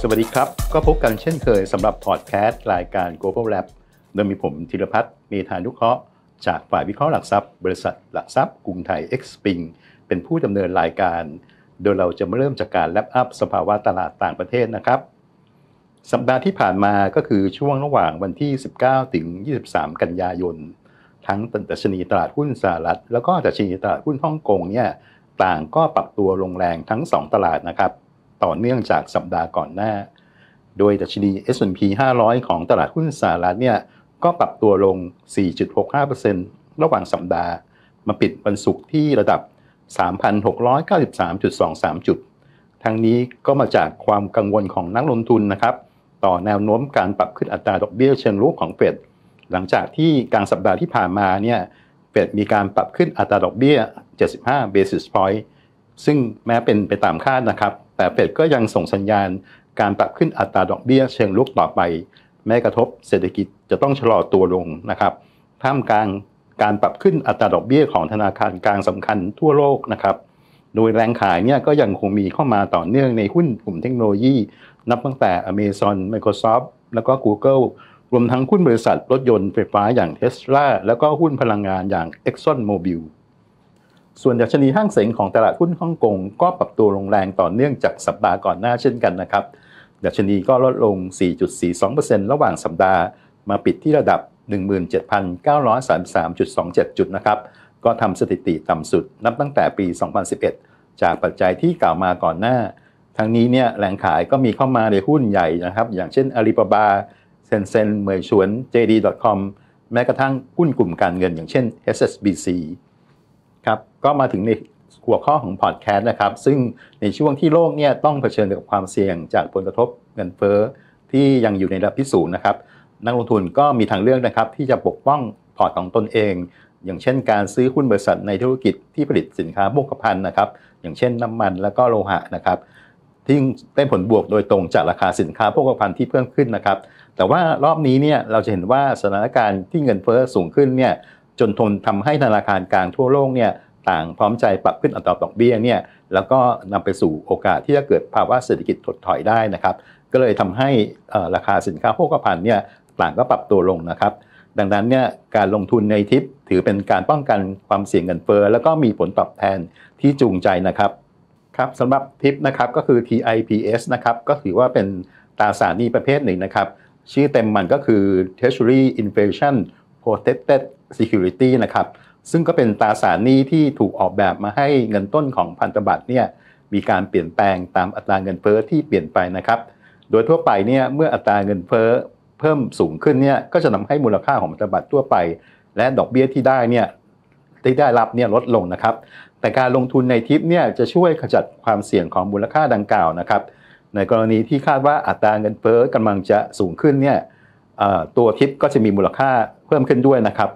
สวัสดีครับ ก็พบกันเช่นเคยสำหรับพอดแคสต์รายการ Global Lab โดยมีผมธีรพัฒน์เมธานุเคราะห์จากฝ่ายวิเคราะห์หลักทรัพย์บริษัทหลักทรัพย์ กรุงไทย x p i n g เป็นผู้ดำเนินรายการ โดยเราจะมาเริ่มจากการแลปอัพสภาวะตลาดต่างประเทศนะครับ สัปดาห์ที่ผ่านมาก็คือช่วงระหว่างวันที่ 19ถึง23 กันยายน ทั้งตัชนีตลาดหุ้นสหรัฐ แล้วก็ตัชนีตลาดหุ้นฮ่องกงเนี่ยต่างก็ปรับตัวลงแรงทั้ง 2 ตลาดนะครับต่อเนื่องจากสัปดาห์ก่อนหน้า โดยดัชนี S&P 500 ของตลาดหุ้นสหรัฐเนี่ยก็ปรับตัวลง 4.65%ระหว่างสัปดาห์ มาปิดวันศุกร์ที่ระดับ 3,693.23จุดทั้งนี้ก็มาจากความกังวลของนักลงทุนนะครับ ต่อแนวโน้มการปรับขึ้นอัตราดอกเบี้ยเชิงรุกของเฟดหลังจากที่กลางสัปดาห์ที่ผ่านมาเนี่ยเฟดมีการปรับขึ้นอัตราดอกเบี้ย75 basis point ซึ่งแม้เป็นไปตามคาดนะครับแต่เฟดก็ยังส่งสัญญาณการปรับขึ้นอัตราดอกเบี้ยเชิงลุกต่อไป แม้กระทบเศรษฐกิจจะต้องชะลอตัวลงนะครับท่ามกลางการปรับขึ้นอัตราดอกเบี้ยของธนาคารกลางสำคัญทั่วโลกนะครับ โดยแรงขายเนี่ยก็ยังคงมีเข้ามาต่อเนื่องในหุ้นกลุ่มเทคโนโลยี นับตั้งแต่ Amazon Microsoft แล้วก็ Google รวมทั้งหุ้นบริษัทรถยนต์ไฟฟ้าอย่าง Tesla แล้วก็หุ้นพลังงานอย่าง ExxonMobil ส่วนดัชนีห้างเสงของตลาดหุ้นฮ่องกงก็ปรับตัวลงแรงต่อเนื่องจากสัปดาห์ก่อนหน้าเช่นกันนะครับดัชนีก็ลดลง 4.42%ระหว่างสัปดาห์มาปิดที่ระดับ 17,933.27 จุดนะครับ ก็ทำสถิติต่ำสุด นับตั้งแต่ปี 2011 จากปัจจัยที่กล่าวมาก่อนหน้า ทั้งนี้เนี่ยแหล่งขายก็มีเข้ามาในหุ้นใหญ่นะครับ อย่างเช่นอาลีบาบาเซนเซนเหมยชวน JD.com แม้กระทั่งหุ้นกลุ่มการเงินอย่างเช่น SSBC ครับก็มาถึงในหัวข้อของพอดแคสต์นะครับ ซึ่งในช่วงที่โลกเนี่ยต้องเผชิญกับความเสี่ยงจากผลกระทบเงินเฟ้อที่ยังอยู่ในระดับที่สูงนะครับ นักลงทุนก็มีทางเลือกนะครับที่จะปกป้องพอร์ตของตนเอง อย่างเช่นการซื้อหุ้นบริษัทในธุรกิจที่ผลิตสินค้าโภคภัณฑ์นะครับ อย่างเช่นน้ามันและก็โลหะนะครับที่ได้ผลบวกโดยตรงจากราคาสินค้าโภคภัณฑ์ที่เพิ่มขึ้นนะครับแต่ว่ารอบนี้เนี่ยเราจะเห็นว่าสถานการณ์ที่เงินเฟ้อสูงขึ้นเนี่ยจนทนทำให้ธนาคารกลางทั่วโลกเนี่ยต่างพร้อมใจปรับขึ้นอัตราดอกเบี้ยเนี่ยแล้วก็นำไปสู่โอกาสที่จะเกิดภาวะเศรษฐกิจถดถอยได้นะครับก็เลยทำให้ราคาสินค้าโภคภัณฑ์เนี่ยต่างก็ปรับตัวลงนะครับดังนั้นเนี่ยการลงทุนในทิปถือเป็นการป้องกันความเสี่ยงเงินเฟ้อแล้วก็มีผลตอบแทนที่จูงใจนะครับครับสำหรับทิปนะครับก็คือ TIPS นะครับก็ถือว่าเป็นตราสารหนี้ประเภทหนึ่งนะครับชื่อเต็มมันก็คือ Treasury Inflation Protected Security นะครับ ซึ่งก็เป็นตราสารหนี้ที่ถูกออกแบบมาให้เงินต้นของพันธบัตรเนี่ยมีการเปลี่ยนแปลงตามอัตราเงินเฟ้อที่เปลี่ยนไปนะครับ โดยทั่วไปเนี่ยเมื่ออัตราเงินเฟ้อเพิ่มสูงขึ้นเนี่ยก็จะทาให้มูลค่าของพันธบัตรทั่วไป และดอกเบี้ยที่ได้เนี่ยได้ได้รับเนี่ยลดลงนะครับ แต่การลงทุนในทิปเนี่ยจะช่วยขจัดความเสี่ยงของมูลค่าดังกล่าวนะครับในกรณีที่คาดว่าอัตราเงินเฟ้อกำลังจะสูงขึ้นเนี่ยตัวทิปก็จะมีมูลค่าเพิ่มขึ้นด้วยนะครับ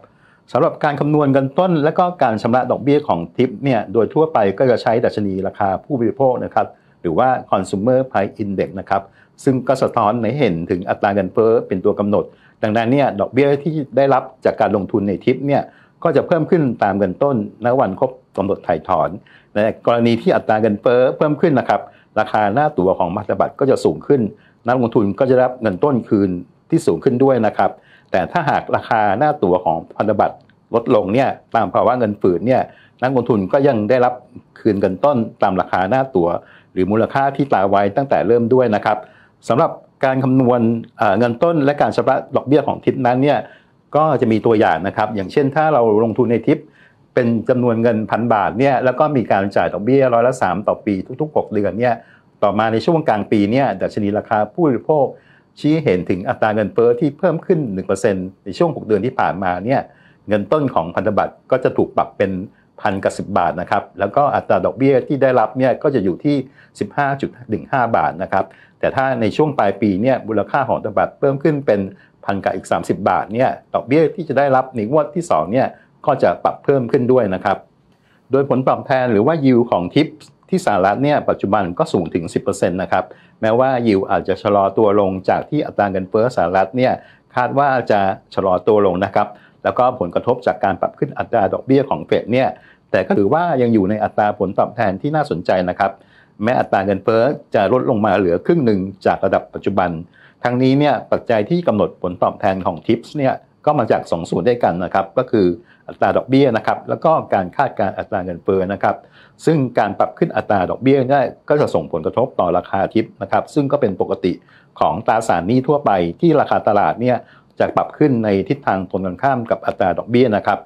สำหรับการคำนวณเงินต้นและก็การชำระดอกเบี้ยของทิปเนี่ยโดยทั่วไปก็จะใช้ดัชนีราคาผู้บริโภคนะครับหรือว่า consumer price index นะครับซึ่งก็สะท้อนให้เห็นถึงอัตราเงินเฟ้อเป็นตัวกำหนด ดังนั้นเนี่ยดอกเบี้ยที่ได้รับจากการลงทุนในทิปเนี่ยก็จะเพิ่มขึ้นตามเงินต้นณวันครบกำหนดถ่ายถอนในกรณีที่อัตราเงินเฟ้อเพิ่มขึ้นนะครับราคาหน้าตั๋วของมัตบัตรก็จะสูงขึ้น นักลงทุนก็จะรับเงินต้นคืนที่สูงขึ้นด้วยนะครับ แต่ถ้าหากราคาหน้าตั๋วของพันธบัตรลดลงเนี่ยตามภาวะเงินฝืดเนี่ยนักลงทุนก็ยังได้รับคืนเงินต้น ตามราคาหน้าตัว๋ว หรือมูลค่าที่ตาไว้ตั้งแต่เริ่มด้วยนะครับสำหรับการคำนวณเงินต้นและการชำระดอกเบี้ยของทิปนั้นเนี่ยก็จะมีตัวอย่างนะครับ อย่างเช่นถ้าเราลงทุนในทิป เป็นจำนวนเงินพันบาทเนี่ยแล้วก็มีการจ่ายดอกเบี้ยร้อยละสามต่อปี ทุกๆ6เดือนเนี่ยต่อมาในช่วงกลางปีเนี่ยดัชนีราคาผู้บริโภคชี้เห็นถึงอัตราเงินเฟอ้อที่เพิ่มขึ้น 1%ในช่วง6เดือนที่ผ่านมาเนี่ยเงินต้นของพันธบัตรก็จะถูกปรับเป็นพันกับสิบาทนะครับแล้วก็อัตราดอกเบี้ยที่ได้รับเนี่ยก็จะอยู่ที่ 15.15 บาทนะครับแต่ถ้าในช่วงปลายปีเนี่ยมูลค่าของพันธบัตรเพิ่มขึ้นเป็นพันกับอีก 30 บาทเนี่ยดอกเบี้ยที่จะได้รับในงวดที่2เนี่ยก็จะปรับเพิ่มขึ้นด้วยนะครับโดยผลตอบแทนหรือว่ายิวของทิปที่สหรัฐเนี่ยปัจจุบันก็สูงถึง 10%นะครับแม้ว่ายิวอาจจะชะลอตัวลง จากที่อัตราเงินเฟ้อสหรัฐเนี่ยคาดว่าจะชะลอตัวลงนะครับแล้วก็ผลกระทบจากการปรับขึ้นอัตราดอกเบี้ยของเฟดเนี่ยแต่ก็ถือว่ายังอยู่ในอัตราผลตอบแทนที่น่าสนใจนะครับแม้อัตราเงินเฟ้อจะลดลงมาเหลือครึ่งหนึ่งจากระดับปัจจุบันทั้งนี้เนี่ยปัจจัยที่กำหนดผลตอบแทนของทิปส์เนี่ยก็มาจาก2สส่วนด้วยกันนะครับก็คืออัตราดอกเบี้ยนะครับแล้วก็การคาดการอัตราเงินเฟ้อนะครับซึ่งการปรับขึ้นอัตราดอกเบี้ยนี่ก็จะส่งผลกระทบต่อราคาทิพย์นะครับซึ่งก็เป็นปกติของตราสารหนี้ทั่วไปที่ราคาตลาดเนี่ยจะปรับขึ้นในทิศทางตรงกันข้ามกับอัตราดอกเบี้ยนะครับ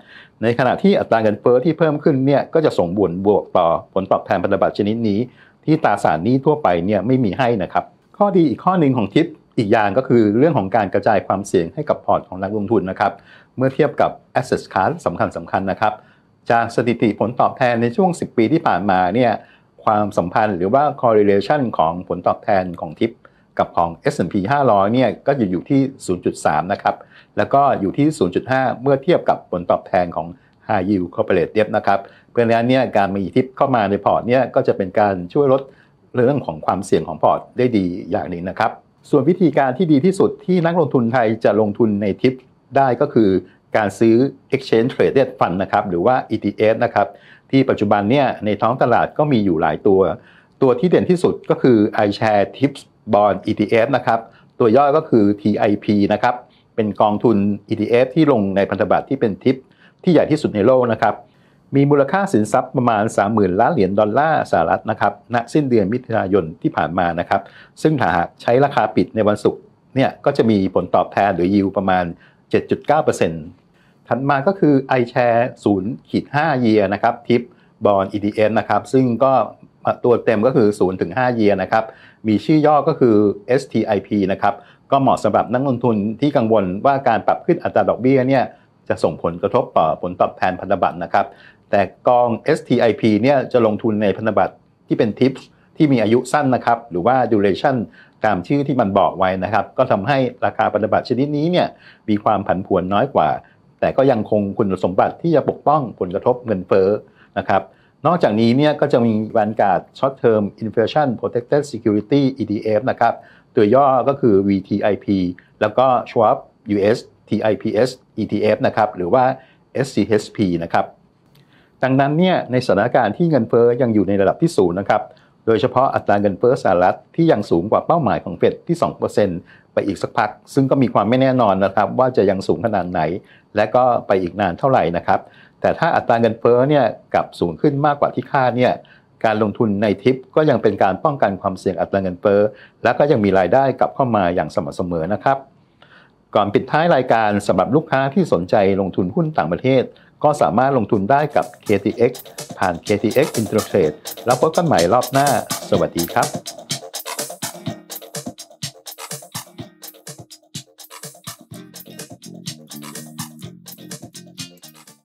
ในขณะที่อัตราเงินเฟ้อที่เพิ่มขึ้นเนี่ยก็จะส่งบุญบวกต่อผลตอบแทนพันธบัตรชนิดนี้ ที่ตราสารหนี้ทั่วไปเนี่ยไม่มีให้นะครับข้อดีอีกข้อหนึ่งของทิพย์อีกอย่างก็คือเรื่องของการกระจายความเสี่ยงให้กับพอร์ตของนักลงทุนนะครับเมื่อเทียบกับ asset class สำคัญสำคัญนะครับ จากสถิติผลตอบแทนในช่วง 10 ปีที่ผ่านมาเนี่ยความสัมพันธ์หรือว่า correlation ของผลตอบแทนของทิป กับของ S&P 500 เนี่ยก็อยู่ที่ 0.3 นะครับ แล้วก็อยู่ที่ 0.5 เมื่อเทียบกับผลตอบแทนของ High Yield Corporate Debt นะครับเพราะฉะนั้นเนี่ยการมีทิปเข้ามาในพอร์ตเนี่ยก็จะเป็นการช่วยลดเรื่องของความเสี่ยงของพอร์ตได้ดีอย่างหนึ่งนะครับส่วนวิธีการที่ดีที่สุดที่นักลงทุนไทยจะลงทุนในทิปได้ก็คือการซื้อ exchange traded fund นะครับ หรือว่า ETF นะครับที่ปัจจุบันเนี่ยในท้องตลาดก็มีอยู่หลายตัว ตัวที่เด่นที่สุดก็คือ iShare Tips Bond ETF นะครับตัวย่อก็คือ TIP นะครับเป็นกองทุน ETF ที่ลงในพันธบัตรที่เป็นทิปที่ใหญ่ที่สุดในโลกนะครับมีมูลค่าสินทรัพย์ประมาณ 30,000 ล้านเหรียญดอลลาร์สหรัฐนะครับณสิ้นเดือนมิถุนายนที่ผ่านมานะครับซึ่งถ้าหากใช้ราคาปิดในวันศุกร์เนี่ยก็จะมีผลตอบแทนหรือยิวประมาณ 7.9%ถัดมาก็คือ iShare 0ขีด5เยียนะครับทิปบอล EDN นะครับซึ่งก็ตัวเต็มก็คือ0ถึง5เยียนะครับมีชื่อย่อก็คือ STIP นะครับก็เหมาะสำหรับนักลงทุนที่กังวลว่าการปรับขึ้นอัตราดอกเบี้ยเนี่ยจะส่งผลกระทบต่อผลตอบแทนพันธบัตรนะครับ แต่กอง STIP เนี่ยจะลงทุนในพันธบัตรที่เป็นทิปที่มีอายุสั้นนะครับ หรือว่า duration ตามชื่อที่มันบอกไว้นะครับ ก็ทำให้ราคาพันธบัตรชนิดนี้เนี่ยมีความผันผวนน้อยกว่า แต่ก็ยังคงคุณสมบัติที่จะปกป้องผลกระทบเงินเฟ้อนะครับ นอกจากนี้เนี่ยก็จะมีวานการ์ดอร์มอิน r m inflation protected security ETF นะครับตัวย่อก็คือ VTIP แล้วก็ Schwab US TIPS ETF นะครับหรือว่า SCHP นะครับดังนั้นเนี่ยในสถานการณ์ที่เงินเฟอ้อยังอยู่ในระดับที่สูงนะครับโดยเฉพาะอัตราเงินเฟอ้อสหรัฐที่ยังสูงกว่าเป้าหมายของเฟดที่ 2%ไปอีกสักพัก ซึ่งก็มีความไม่แน่นอนนะครับว่าจะยังสูงขนาดไหน และก็ไปอีกนานเท่าไหร่นะครับ แต่ถ้าอัตราเงินเฟอ้อเนี่ยกลับสูงขึ้นมากกว่าที่คาดเนี่ยการลงทุนในทิปก็ยังเป็นการป้องกันความเสี่ยงอัตราเงินเฟอ้อและก็ยังมีรายได้กลับเข้ามาอย่างสม่ำเสมอนะครับก่อนปิดท้ายรายการสำหรับลูกค้าที่สนใจลงทุนหุ้นต่างประเทศ ก็สามารถลงทุนได้กับ KTX ผ่าน KTX Intertrade แล้วพบกันใหม่รอบหน้า สวัสดีครับ